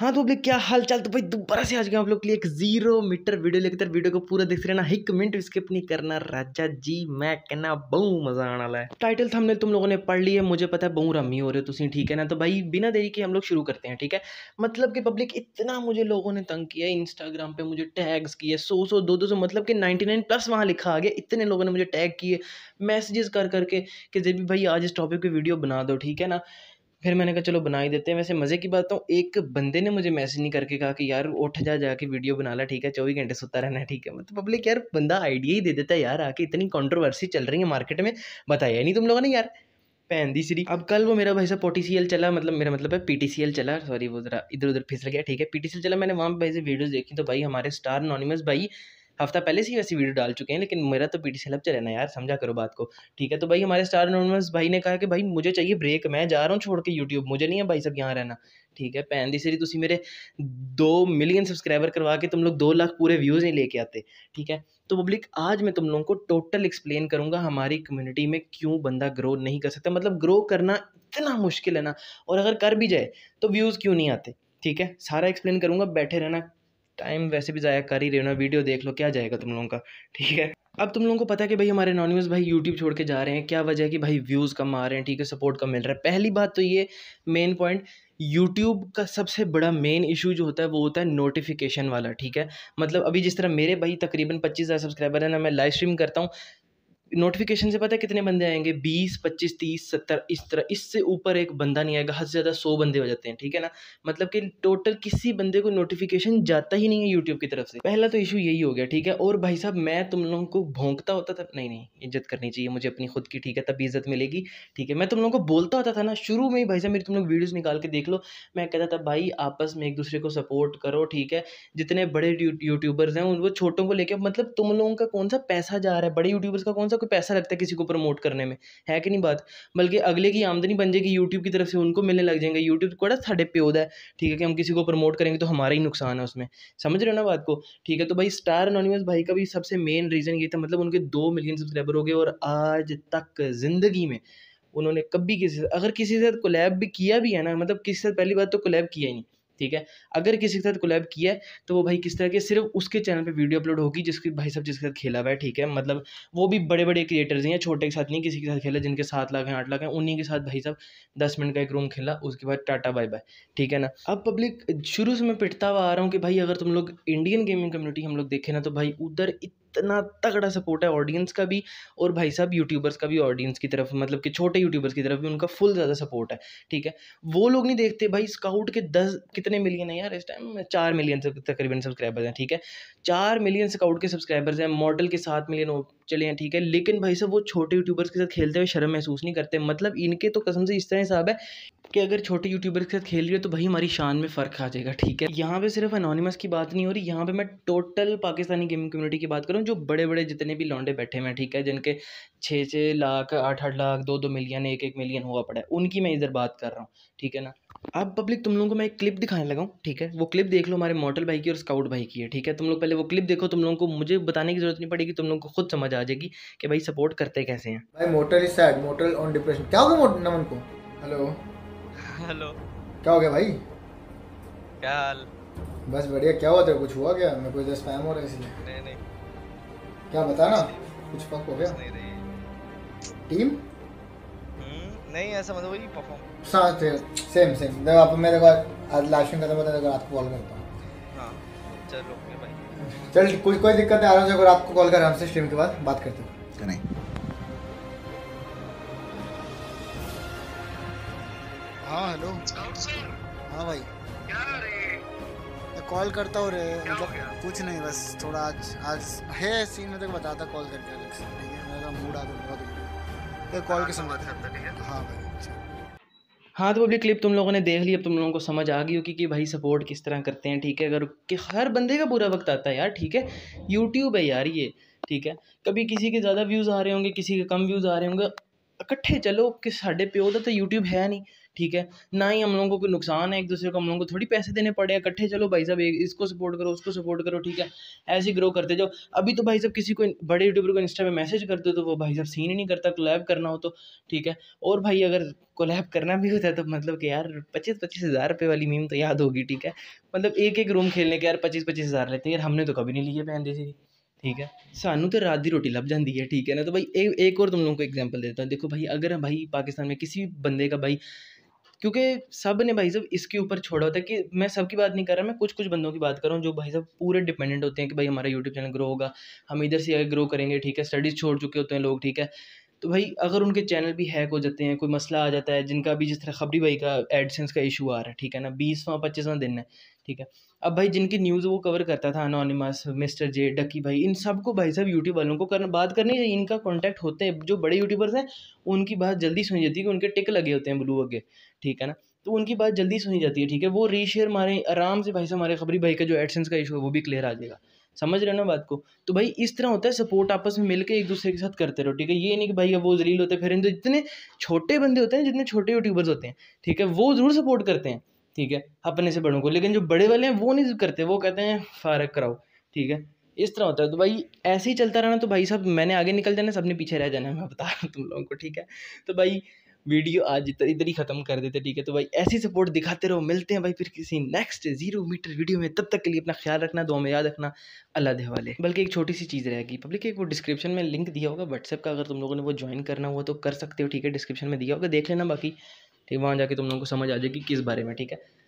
हाँ तो आप क्या हाल चाल तो भाई दोबारा से आज गए आप लोग के लिए एक जीरो मीटर वीडियो लेकर वीडियो को पूरा देखते रहना एक मिनट स्किप नहीं करना राजा जी मैं कहना बहु मजा आने वाला है टाइटल हमने तुम लोगों ने पढ़ ली है मुझे पता है बहु रमी हो रहे हो तुम ठीक है ना तो भाई बिना देरी के हम लोग शुरू करते हैं ठीक है मतलब कि पब्लिक इतना मुझे लोगों ने तंग किया इंस्टाग्राम पर मुझे टैग्स किए सौ सौ दो दो सौ मतलब कि नाइन्टी नाइन प्लस वहाँ लिखा आ गया इतने लोगों ने मुझे टैग किए मैसेजेस कर करके कि जब भी भाई आज इस टॉपिक की वीडियो बना दो ठीक है ना फिर मैंने कहा चलो बना ही देते हैं वैसे मज़े की बात हूँ तो एक बंदे ने मुझे मैसेज नहीं करके कहा कि यार उठ जा जाके वीडियो बना ला ठीक है चौबीस घंटे सुता रहना है ठीक है मतलब पब्लिक यार बंदा आइडिया ही दे देता है यार आके इतनी कॉन्ट्रोवर्सी चल रही है मार्केट में बताया नहीं तुम लोगों ने यार पहन दी सीरी अब कल वो मेरा भाई साहब पोटीसीएल चला मतलब मेरा मतलब है पी चला सॉरी वो जरा इधर उधर फिसल गया ठीक है पी चला मैंने वहाँ पर भाई से वीडियोज़ देखी तो भाई हमारे स्टार नॉनिमस भाई हफ्ता पहले से ही वैसी वीडियो डाल चुके हैं लेकिन मेरा तो पीटी सेलब चले ना यार समझा करो बात को ठीक है तो भाई हमारे स्टार नॉर्मल्स भाई ने कहा कि भाई मुझे चाहिए ब्रेक मैं जा रहा हूँ छोड़ के यूट्यूब मुझे नहीं है भाई सब यहाँ रहना ठीक है पहन दी सीरी तुम मेरे दो मिलियन सब्सक्राइबर करवा के तुम लोग दो लाख पूरे व्यूज़ नहीं लेके आते ठीक है तो पब्लिक आज मैं तुम लोगों को टोटल एक्सप्लेन करूंगा हमारी कम्युनिटी में क्यों बंदा ग्रो नहीं कर सकता मतलब ग्रो करना इतना मुश्किल है ना और अगर कर भी जाए तो व्यूज़ क्यों नहीं आते ठीक है सारा एक्सप्लेन करूंगा बैठे रहना टाइम वैसे भी ज़ाया कर ही रहे हो ना वीडियो देख लो क्या जाएगा तुम लोगों का ठीक है अब तुम लोगों को पता है कि भाई हमारे नॉनवेज भाई यूट्यूब छोड़ के जा रहे हैं क्या वजह है कि भाई व्यूज़ कम आ रहे हैं ठीक है सपोर्ट कम मिल रहा है पहली बात तो ये मेन पॉइंट यूट्यूब का सबसे बड़ा मेन इशू जो होता है वो होता है नोटिफिकेशन वाला ठीक है मतलब अभी जिस तरह मेरे भाई तकरीबन पच्चीस हज़ार सब्सक्राइबर है ना मैं लाइव स्ट्रीम करता हूँ नोटिफिकेशन से पता है कितने बंदे आएंगे बीस पच्चीस तीस सत्तर इस तरह इससे ऊपर एक बंदा नहीं आएगा हद से ज़्यादा सौ बंदे हो जाते हैं ठीक है ना मतलब कि टोटल किसी बंदे को नोटिफिकेशन जाता ही नहीं है यूट्यूब की तरफ से पहला तो इशू यही हो गया ठीक है और भाई साहब मैं तुम लोगों को भोंकता होता था नहीं नहीं इज्जत करनी चाहिए मुझे अपनी खुद की ठीक है तब इज्जत मिलेगी ठीक है मैं तुम लोगों को बोलता होता था ना शुरू में ही भाई साहब मेरी तुम लोग वीडियोज़ निकाल के देख लो मैं कहता था भाई आपस में एक दूसरे को सपोर्ट करो ठीक है जितने बड़े यूट्यूबर्स हैं उनको छोटों को लेकर मतलब तुम लोगों का कौन सा पैसा जा रहा है बड़े यूट्यूबर्स का कौन सा सा तो कोई पैसा लगता है किसी को प्रमोट करने में है कि नहीं बात बल्कि अगले की आमदनी बन जाएगी यूट्यूब की तरफ से उनको मिलने लग जाएंगे यूट्यूब कोड़ा साढ़े पे होता है ठीक है कि हम किसी को प्रमोट करेंगे तो हमारा ही नुकसान है उसमें समझ रहे हो ना बात को ठीक है तो भाई स्टार अनोनिमस भाई का भी सबसे मेन रीज़न ये था मतलब उनके दो मिलियन सब्सक्राइबर हो गए और आज तक ज़िंदगी में उन्होंने कभी किसी से अगर किसी से कोलैब भी किया भी है ना मतलब किसी से पहली बात तो कोलैब किया ही नहीं ठीक है अगर किसी के साथ कोलैब किया है तो वो भाई किस तरह के सिर्फ उसके चैनल पे वीडियो अपलोड होगी जिसके भाई सब जिसके साथ खेला हुआ है ठीक है मतलब वो भी बड़े बड़े क्रिएटर्स हैं छोटे के साथ नहीं किसी के साथ खेला जिनके सात लाख हैं आठ लाख हैं उन्हीं के साथ भाई साहब दस मिनट का एक रूम खेला उसके बाद टाटा बाय बाय ठीक है ना अब पब्लिक शुरू से मैं पिटता हुआ आ रहा हूँ कि भाई अगर तुम लोग इंडियन गेमिंग कम्युनिटी हम लोग देखें ना तो भाई उधर इतना तगड़ा सपोर्ट है ऑडियंस का भी और भाई साहब यूट्यूबर्स का भी ऑडियंस की तरफ मतलब कि छोटे यूट्यूबर्स की तरफ भी उनका फुल ज़्यादा सपोर्ट है ठीक है वो लोग नहीं देखते भाई स्काउट के दस कितने मिलियन है यार इस टाइम चार मिलियन तकरीबन सब्सक्राइबर्स हैं ठीक है चार मिलियन स्काउट के सब्सक्राइबर्स हैं मॉडल के सात मिलियन चले ठीक है लेकिन भाई साहब वो छोटे यूट्यूबर्स के साथ खेलते हुए शर्म महसूस नहीं करते मतलब इनके तो कसम से इस तरह हिसाब है कि अगर छोटे यूट्यूबर के साथ खेल रहे हो तो भाई हमारी शान में फ़र्क आ जाएगा ठीक है यहाँ पे सिर्फ अनोनिमस की बात नहीं हो रही यहाँ पे मैं टोटल पाकिस्तानी गेमिंग कम्युनिटी की बात करूँ जो बड़े बड़े जितने भी लॉन्डे बैठे हुए हैं ठीक है जिनके छः छः लाख आठ आठ लाख दो दो मिलियन एक एक मिलियन हुआ पड़ा है उनकी मैं इधर बात कर रहा हूँ ठीक है ना अब पब्लिक तुम लोगों को मैं एक क्लिप दिखाने लगा ठीक है वो क्लिप देख लो हमारे मॉडल भाई की और स्काउट भाई की है ठीक है तुम लोग पहले वो क्लिप देखो तुम लोगों को मुझे बताने की जरूरत नहीं पड़ेगी तुम लोग को खुद समझ समझ आ जाएगी कि भाई सपोर्ट करते कैसे हैं भाई motor is sad motor on depression क्या हो गया मोटर नमन को हेलो हेलो क्या हो गया भाई क्या हाल बस बढ़िया क्या हुआ तेरे कुछ हुआ क्या मैं कोई इधर स्पैम हो रहा है इसलिए नहीं नहीं क्या बता ना कुछ फक हो गया नहीं नहीं टीम हम्म, नहीं ऐसा मतलब वही परफॉर्म साथ है सेम सेम देखो आप मेरे को आज लास्ट में कदम बता देगा रात को कॉल करता हूं हां चलो चल कुछ कोई दिक्कत नहीं आराम से अगर आपको कॉल कर आराम से स्ट्रीम के बाद बात करते हैं नहीं हाँ हेलो हाँ भाई कॉल करता हूँ रे मतलब कुछ नहीं बस थोड़ा आज आज है सीन में तक तो बताता कॉल करके अलग से ठीक है मेरा मूड आ गया बहुत कॉल के समझाते हाँ भाई हाँ तो पब्लिक क्लिप तुम लोगों ने देख ली अब तुम लोगों को समझ आ गई होगी कि भाई सपोर्ट किस तरह करते हैं ठीक है अगर कि हर बंदे का बुरा वक्त आता है यार ठीक है यूट्यूब है यार ये ठीक है कभी किसी के ज़्यादा व्यूज़ आ रहे होंगे किसी के कम व्यूज़ आ रहे होंगे इकट्ठे चलो कि साढ़े प्यो का तो यूट्यूब है नहीं ठीक है ना ही हम लोगों को कोई नुकसान है एक दूसरे को हम लोगों को थोड़ी पैसे देने पड़े इकट्ठे चलो भाई साहब इसको सपोर्ट करो उसको सपोर्ट करो ठीक है ऐसे ग्रो करते जाओ अभी तो भाई साहब किसी को बड़े यूट्यूबर को इंस्टा पे मैसेज करते हो तो वो भाई साहब सीन ही नहीं करता कोलैब करना हो तो ठीक है और भाई अगर कोलैब करना भी होता है तो मतलब कि यार पच्चीस पच्चीस हज़ार रुपये वाली मीम तो याद होगी ठीक है मतलब एक एक रूम खेलने के यार पच्चीस पच्चीस हज़ार लेते हैं यार हमने तो कभी नहीं लिए पहन दी थी ठीक है सानू तो रात की रोटी लभ जाती है ठीक है ना तो भाई ए, एक और तुम लोगों को एग्जाम्पल देता हूँ देखो भाई अगर भाई पाकिस्तान में किसी बंदे का भाई क्योंकि सब ने भाई साहब इसके ऊपर छोड़ा होता है कि मैं सबकी बात नहीं कर रहा मैं कुछ कुछ बंदों की बात कर रहा हूँ जो भाई साहब पूरे डिपेंडेंट होते हैं कि भाई हमारा यूट्यूब चैनल ग्रो होगा हम इधर से अगर ग्रो करेंगे ठीक है स्टडीज़ छोड़ चुके होते हैं लोग ठीक है तो भाई अगर उनके चैनल भी हैक हो जाते हैं कोई मसला आ जाता है जिनका भी जिस तरह खबरी भाई का एडसेंस का इशू आ रहा है ठीक है ना बीसवां पच्चीसवां दिन है ठीक है अब भाई जिनकी न्यूज़ वो कवर करता था अनोनिमस मिस्टर जे डकी भाई इन सबको भाई साहब यूट्यूब वालों को करना बात करनी चाहिए इनका कॉन्टैक्ट होते हैं जो बड़े यूट्यूबर्स हैं उनकी बात जल्दी सुनी जाती है कि उनके टिक लगे होते हैं ब्लू अगे ठीक है ना तो उनकी बात जल्दी सुनी जाती है ठीक है वो रीशेयर मारें आराम से भाई साहब हमारे खबरी भाई का जो एडसेंस का इशू है वो भी क्लियर आ जाएगा समझ रहे हो ना बात को तो भाई इस तरह होता है सपोर्ट आपस में मिलकर एक दूसरे के साथ करते रहो ठीक है ये नहीं कि भाई अब वो जलील होते फिर तो जितने छोटे बंदे होते हैं जितने छोटे यूट्यूबर्स होते हैं ठीक है वो ज़रूर सपोर्ट करते हैं ठीक है अपने से बड़ों को लेकिन जो बड़े वाले हैं वो नहीं करते वो कहते हैं फ़ारक कराओ ठीक है इस तरह होता है तो भाई ऐसे ही चलता रहना तो भाई साहब मैंने आगे निकल जाना सबने पीछे रह जाना है मैं बता रहा हूँ तुम लोगों को ठीक है तो भाई वीडियो आज इधर इधर ही ख़त्म कर देते ठीक है तो भाई ऐसी सपोर्ट दिखाते रहो मिलते हैं भाई फिर किसी नेक्स्ट जीरो मीटर वीडियो में तब तक के लिए अपना ख्याल रखना दो में याद रखना अल्लाह दे वाले बल्कि एक छोटी सी चीज़ रहेगी पब्लिक एक वो डिस्क्रिप्शन में लिंक दिया होगा व्हाट्सएप का अगर तुम लोगों ने वो ज्वाइन करना हुआ तो कर सकते हो ठीक है डिस्क्रिप्शन में दिया होगा देख लेना बाकी ठीक वहाँ जाके तुम लोगों को समझ आ जाएगी किस बारे में ठीक है